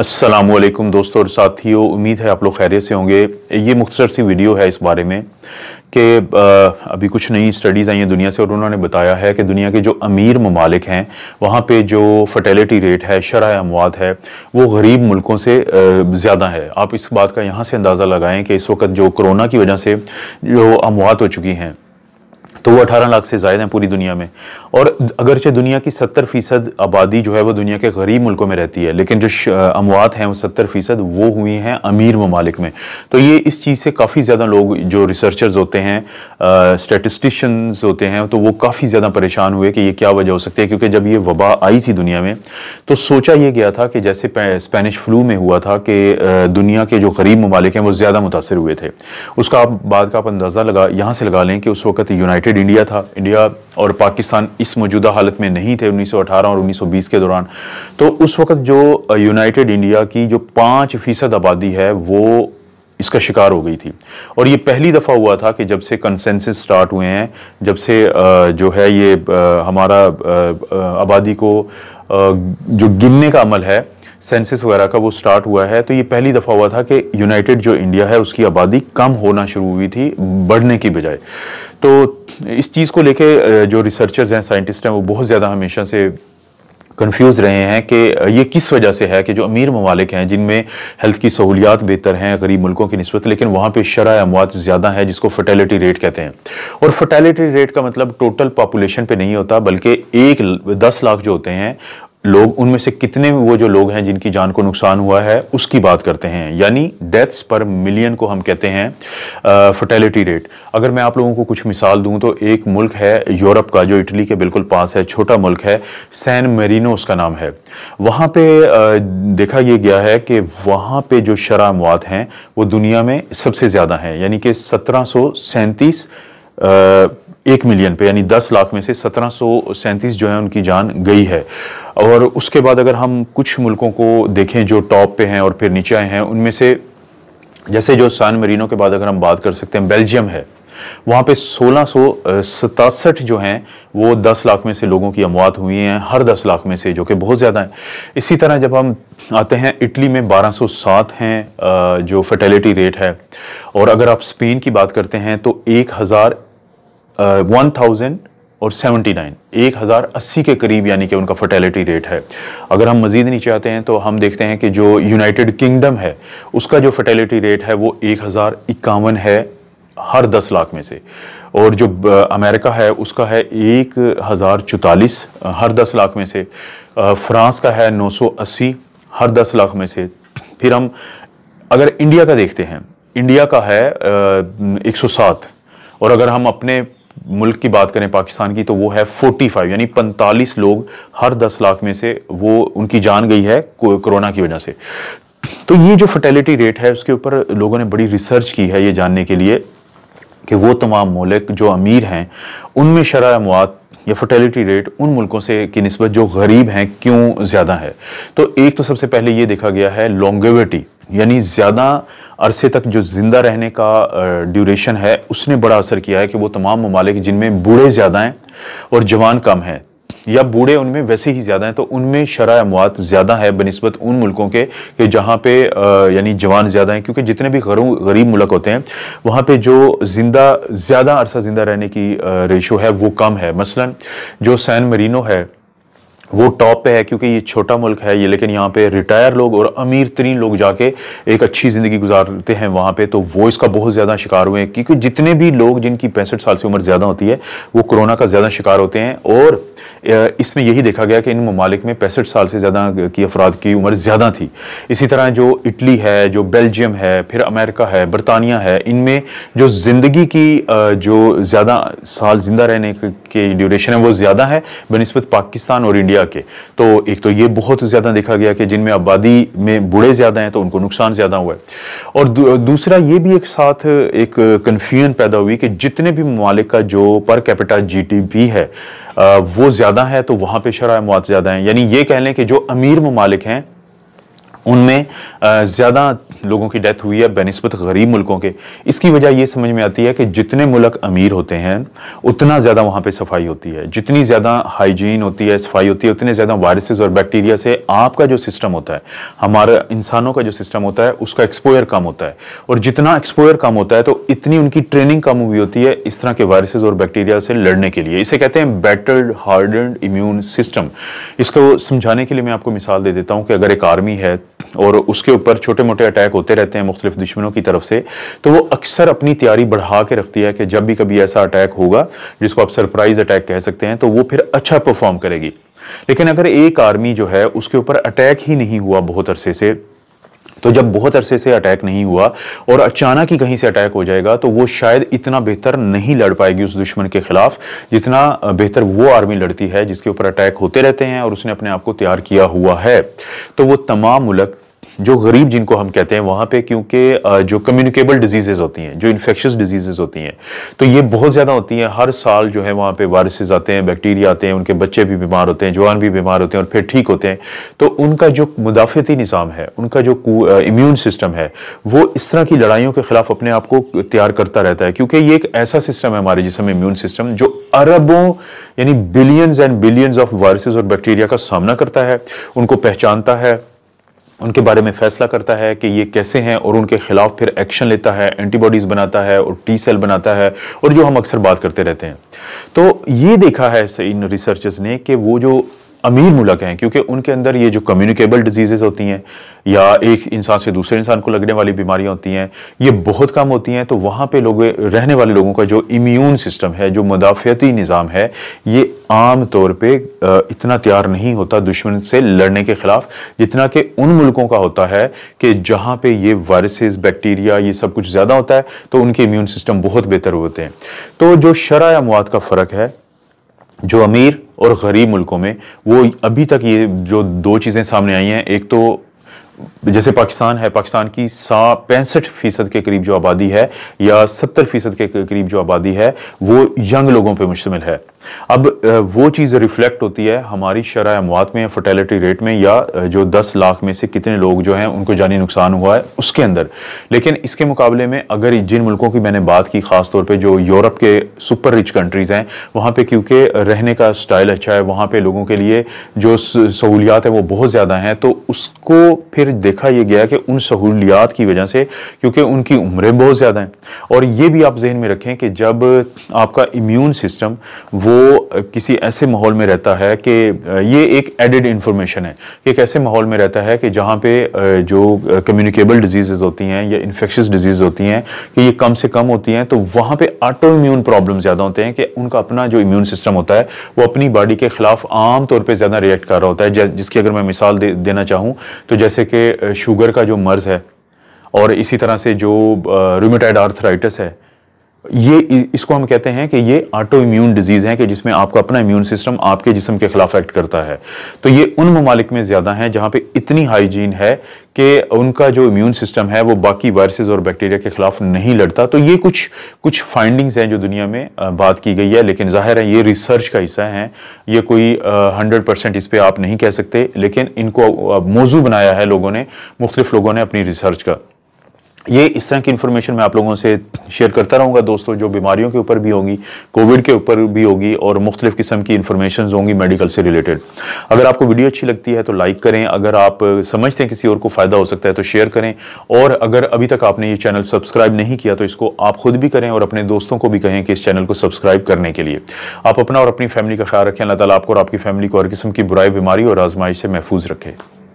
असलम दोस्तों और साथियों उम्मीद है आप लोग खैरियत से होंगे ये मुख्तर सी वीडियो है इस बारे में कि अभी कुछ नई स्टडीज़ आई हैं दुनिया से और उन्होंने बताया है कि दुनिया के जो अमीर ममालिक हैं वहाँ पे जो फर्टेलिटी रेट है शरह अमवात है वो गरीब मुल्कों से ज़्यादा है आप इस बात का यहाँ से अंदाज़ा लगाएं कि इस वक्त जो कोरोना की वजह से जो अमवात हो चुकी हैं तो वो 18 लाख से ज़्यादा हैं पूरी दुनिया में और अगरचे दुनिया की 70 फ़ीसद आबादी जो है वो दुनिया के गरीब मुल्कों में रहती है लेकिन जो अमवात हैं वो 70 फ़ीसद वो हुई हैं अमीर ममालिक में तो ये इस चीज़ से काफ़ी ज़्यादा लोग जो रिसर्चर्स होते हैं स्टेटिस्टिशंस होते हैं तो वो काफ़ी ज़्यादा परेशान हुए कि ये क्या वजह हो सकती है क्योंकि जब ये वबा आई थी दुनिया में तो सोचा यह गया था कि जैसे स्पेनिश फ्लू में हुआ था कि दुनिया के जो गरीब ममालिक हैं वो ज़्यादा मुतासर हुए थे उसका आप बाद का आप अंदाज़ा लगा यहाँ से लगा लें कि उस वक्त यूनाइटेड साइड इंडिया था इंडिया और पाकिस्तान इस मौजूदा हालत में नहीं थे 1918 और 1920 के दौरान तो उस वक्त जो यूनाइटेड इंडिया की जो पाँच फ़ीसद आबादी है वो इसका शिकार हो गई थी और ये पहली दफ़ा हुआ था कि जब से कंसेंसस स्टार्ट हुए हैं जब से जो है ये हमारा आबादी को जो गिनने का अमल है सेंसिस वगैरह का वो स्टार्ट हुआ है तो ये पहली दफ़ा हुआ था कि यूनाइटेड जो इंडिया है उसकी आबादी कम होना शुरू हुई थी बढ़ने की बजाय तो इस चीज़ को लेके जो रिसर्चर्स हैं साइंटिस्ट हैं वो बहुत ज़्यादा हमेशा से कंफ्यूज रहे हैं कि ये किस वजह से है कि जो अमीर ममालिक हैं जिनमें हेल्थ की सहूलियात बेहतर हैं गरीब मुल्कों की नस्बत लेकिन वहाँ पर शरा अमवात ज़्यादा है जिसको फर्टेलिटी रेट कहते हैं और फर्टेलिटी रेट का मतलब टोटल पॉपुलेशन पे नहीं होता बल्कि एक दस लाख जो होते हैं लोग उनमें से कितने वो जो लोग हैं जिनकी जान को नुकसान हुआ है उसकी बात करते हैं यानी डेथ्स पर मिलियन को हम कहते हैं फर्टेलिटी रेट अगर मैं आप लोगों को कुछ मिसाल दूं तो एक मुल्क है यूरोप का जो इटली के बिल्कुल पास है छोटा मुल्क है सैन मेरिनो उसका नाम है वहाँ पे आ, देखा यह गया है कि वहाँ पे जो शरा मवाद हैं वो दुनिया में सबसे ज़्यादा हैं यानी कि सत्रह सौ सैंतीस एक मिलियन पे यानी दस लाख में से सत्रह जो है उनकी जान गई है और उसके बाद अगर हम कुछ मुल्कों को देखें जो टॉप पे हैं और फिर नीचे आए हैं उनमें से जैसे जो सान मरीनो के बाद अगर हम बात कर सकते हैं बेल्जियम है वहाँ पे सोलह जो हैं वो 10 लाख में से लोगों की अमवात हुई हैं हर 10 लाख में से जो कि बहुत ज़्यादा हैं इसी तरह जब हम आते हैं इटली में 1207 हैं जो फर्टेलिटी रेट है और अगर आप स्पेन की बात करते हैं तो एक हज़ार वन थाउजेंड और नाइन एक हज़ार अस्सी के करीब यानी कि उनका फर्टेलिटी रेट है अगर हम मज़ीद नीचे आते हैं तो हम देखते हैं कि जो यूनाइटेड किंगडम है उसका जो फर्टेलिटी रेट है वो एक हज़ार इक्यावन है हर दस लाख में से और जो अमेरिका है उसका है एक हज़ार चौतालीस हर दस लाख में से फ्रांस का है नौ सौ अस्सी हर दस लाख में से फिर हम अगर इंडिया का देखते हैं इंडिया का है एक सौ सात और अगर हम अपने मुल्क की बात करें पाकिस्तान की तो वो है 45 यानी 45 लोग हर 10 लाख में से वो उनकी जान गई है कोरोना की वजह से तो ये जो फर्टेलिटी रेट है उसके ऊपर लोगों ने बड़ी रिसर्च की है ये जानने के लिए कि वो तमाम मलिक जो अमीर हैं उनमें शराब अमवात या फर्टेलिटी रेट उन मुल्कों से की नस्बत जो गरीब हैं क्यों ज़्यादा है तो एक तो सबसे पहले ये देखा गया है लॉन्गेविटी यानी ज़्यादा अरसे तक जो ज़िंदा रहने का ड्यूरेशन है उसने बड़ा असर किया है कि वो तमाम ममालिक जिनमें बूढ़े ज़्यादा हैं और जवान कम हैं या बूढ़े उनमें वैसे ही ज़्यादा हैं तो उनमें शरा अमवात ज़्यादा है बनस्बत उन मुल्कों के कि जहाँ पे यानी जवान ज़्यादा हैं क्योंकि जितने भी गरीब मुल्क होते हैं वहाँ पे जो ज़िंदा ज़्यादा अरसा ज़िंदा रहने की रेशो है वो कम है मसला जो सैन मरीनो है वो टॉप पे है क्योंकि ये छोटा मुल्क है ये लेकिन यहाँ पे रिटायर लोग और अमीर तरीन लोग जाके एक अच्छी ज़िंदगी गुजारते हैं वहाँ पे तो वो इसका बहुत ज़्यादा शिकार हुए हैं क्योंकि जितने भी लोग जिनकी पैंसठ साल से उम्र ज़्यादा होती है वो कोरोना का ज़्यादा शिकार होते हैं और इसमें यही देखा गया कि इन ममालिक में पैंसठ साल से ज़्यादा की अफराद की उम्र ज़्यादा थी इसी तरह जो इटली है जो बेल्जियम है फिर अमेरिका है बरतानिया है इनमें जो ज़िंदगी की जो ज़्यादा साल ज़िंदा रहने की ड्यूरेशन है वो ज़्यादा है बनस्बत पाकिस्तान और इंडिया इंडिया के तो एक तो ये बहुत ज़्यादा देखा गया कि जिनमें आबादी में बूढ़े ज़्यादा हैं तो उनको नुकसान ज़्यादा हुआ है और दू, दूसरा ये भी एक साथ एक कन्फ्यूजन पैदा हुई कि जितने भी ममालिक का जो पर कैपिटा जी है वो ज़्यादा है तो वहां पर शराय मौत ज़्यादा है यानी ये कह लें कि जो अमीर ममालिक हैं उनमें ज़्यादा लोगों की डेथ हुई है बनस्बत गरीब मुल्कों के इसकी वजह ये समझ में आती है कि जितने मुल्क अमीर होते हैं उतना ज़्यादा वहाँ पे सफाई होती है जितनी ज़्यादा हाइजीन होती है सफाई होती है उतने ज़्यादा वायरसेस और बैक्टीरिया से आपका जो सिस्टम होता है हमारा इंसानों का जो सिस्टम होता है उसका एक्सपोयर कम होता है और जितना एक्सपोयर कम होता है तो इतनी उनकी ट्रेनिंग कम हुई होती है इस तरह के वायरसेज और बैक्टीरिया से लड़ने के लिए इसे कहते हैं बेटर्ड हार्डन इम्यून सिस्टम इसको समझाने के लिए मैं आपको मिसाल दे देता हूँ कि अगर एक आर्मी है और उसके ऊपर छोटे मोटे अटैक होते रहते हैं मुख्तलिफ दुश्मनों की तरफ से तो वो अक्सर अपनी तैयारी बढ़ा के रखती है कि जब भी कभी ऐसा अटैक होगा जिसको आप सरप्राइज अटैक कह सकते हैं तो वो फिर अच्छा परफॉर्म करेगी लेकिन अगर एक आर्मी जो है उसके ऊपर अटैक ही नहीं हुआ बहुत अरसे से तो जब बहुत अरसे से अटैक नहीं हुआ और अचानक ही कहीं से अटैक हो जाएगा तो वो शायद इतना बेहतर नहीं लड़ पाएगी उस दुश्मन के खिलाफ जितना बेहतर वो आर्मी लड़ती है जिसके ऊपर अटैक होते रहते हैं और उसने अपने आप को तैयार किया हुआ है तो वो तमाम मुल्क जो गरीब जिनको हम कहते हैं वहाँ पे क्योंकि जो कम्युनिकेबल डिजीज़ होती हैं जो इन्फेक्शस डिजीजेज होती हैं तो ये बहुत ज़्यादा होती हैं हर साल जो है वहाँ पे वायरसेस आते हैं बैक्टीरिया आते हैं उनके बच्चे भी बीमार होते हैं जवान भी बीमार होते हैं और फिर ठीक होते हैं तो उनका जो मुदाफ़ती निज़ाम है उनका जो इम्यून सिस्टम है वो इस तरह की लड़ाइयों के ख़िलाफ़ अपने आप को तैयार करता रहता है क्योंकि ये एक ऐसा सिस्टम है हमारे जिसमें इम्यून सिस्टम जो अरबों यानी billions and billions of viruses और बैक्टीरिया का सामना करता है उनको पहचानता है उनके बारे में फैसला करता है कि ये कैसे हैं और उनके खिलाफ फिर एक्शन लेता है एंटीबॉडीज़ बनाता है और टी सेल बनाता है और जो हम अक्सर बात करते रहते हैं तो ये देखा है इन रिसर्चर्स ने कि वो जो अमीर मुलक हैं क्योंकि उनके अंदर ये जो कम्युनिकेबल डिजीज़ होती हैं या एक इंसान से दूसरे इंसान को लगने वाली बीमारियां होती हैं ये बहुत कम होती हैं तो वहाँ पे लोग रहने वाले लोगों का जो इम्यून सिस्टम है जो मदाफ़ती निज़ाम है ये आम तौर पे इतना तैयार नहीं होता दुश्मन से लड़ने के ख़िलाफ़ जितना कि उन मुल्कों का होता है कि जहाँ पर ये वायरसेस बैक्टीरिया ये सब कुछ ज़्यादा होता है तो उनके इम्यून सिस्टम बहुत बेहतर होते हैं तो जो शरा अमवात का फ़र्क है जो अमीर और गरीब मुल्कों में वो अभी तक ये जो दो चीज़ें सामने आई हैं एक तो जैसे पाकिस्तान है पाकिस्तान की सा पैंसठ फीसद के करीब जो आबादी है या सत्तर फीसद के करीब जो आबादी है वो यंग लोगों पे मुश्तमिल है अब वो चीज़ रिफ्लेक्ट होती है हमारी शरा अमवात में फर्टेलिटी रेट में या जो दस लाख में से कितने लोग जो हैं उनको जानी नुकसान हुआ है उसके अंदर लेकिन इसके मुकाबले में अगर जिन मुल्कों की मैंने बात की ख़ास तौर पे जो यूरोप के सुपर रिच कंट्रीज़ हैं वहाँ पे क्योंकि रहने का स्टाइल अच्छा है वहाँ पर लोगों के लिए जो सहूलियात हैं वो बहुत ज़्यादा हैं तो उसको फिर देखा यह गया कि उन सहूलियात की वजह से क्योंकि उनकी उम्रें बहुत ज़्यादा हैं और ये भी आप जहन में रखें कि जब आपका इम्यून सिस्टम वो किसी ऐसे माहौल में रहता है कि ये एक एडेड इन्फॉर्मेशन है एक ऐसे माहौल में रहता है कि जहाँ पे जो कम्युनिकेबल डिजीज़ होती हैं या इन्फेक्शस डिजीज़ होती हैं कि ये कम से कम होती हैं तो वहाँ पे ऑटो इम्यून प्रॉब्लम ज़्यादा होते हैं कि उनका अपना जो इम्यून सिस्टम होता है वो अपनी बॉडी के ख़िलाफ़ आम तौर पर ज़्यादा रिएक्ट कर रहा होता है जिसकी अगर मैं मिसाल दे, देना चाहूँ तो जैसे कि शुगर का जो मर्ज़ है और इसी तरह से जो रूमेटाइड आर्थराइटिस है ये इसको हम कहते हैं कि ये ऑटो इम्यून डिजीज़ है कि जिसमें आपका अपना इम्यून सिस्टम आपके जिसम के खिलाफ एक्ट करता है तो ये उन ममालिक में ज़्यादा हैं जहाँ पे इतनी हाइजीन है कि उनका जो इम्यून सिस्टम है वो बाकी वायरसेस और बैक्टीरिया के खिलाफ नहीं लड़ता तो ये कुछ कुछ फाइंडिंग्स हैं जो दुनिया में बात की गई है लेकिन जाहिर है ये रिसर्च का हिस्सा है ये कोई हंड्रेड परसेंट इस पर आप नहीं कह सकते लेकिन इनको मौजू बनाया है लोगों ने मुख्तलिफ लोगों ने अपनी रिसर्च का ये इस तरह की इन्फॉर्मेशन मैं आप लोगों से शेयर करता रहूँगा दोस्तों जो बीमारियों के ऊपर भी होगी कोविड के ऊपर भी होगी और मुख्तलिफ़ किस्म की इन्फॉर्मेशन होंगी मेडिकल से रिलेटेड अगर आपको वीडियो अच्छी लगती है तो लाइक करें अगर आप समझते हैं किसी और को फ़ायदा हो सकता है तो शेयर करें और अगर अभी तक आपने ये चैनल सब्सक्राइब नहीं किया तो इसको आप खुद भी करें और अपने दोस्तों को भी कहें कि इस चैनल को सब्सक्राइब करने के लिए आप अपना और अपनी फैमिली का ख्याल रखें अल्लाह ताली आपको और आपकी फैमिली को हर किस्म की बुराई बीमारी और आजमाइश से महफूज रखें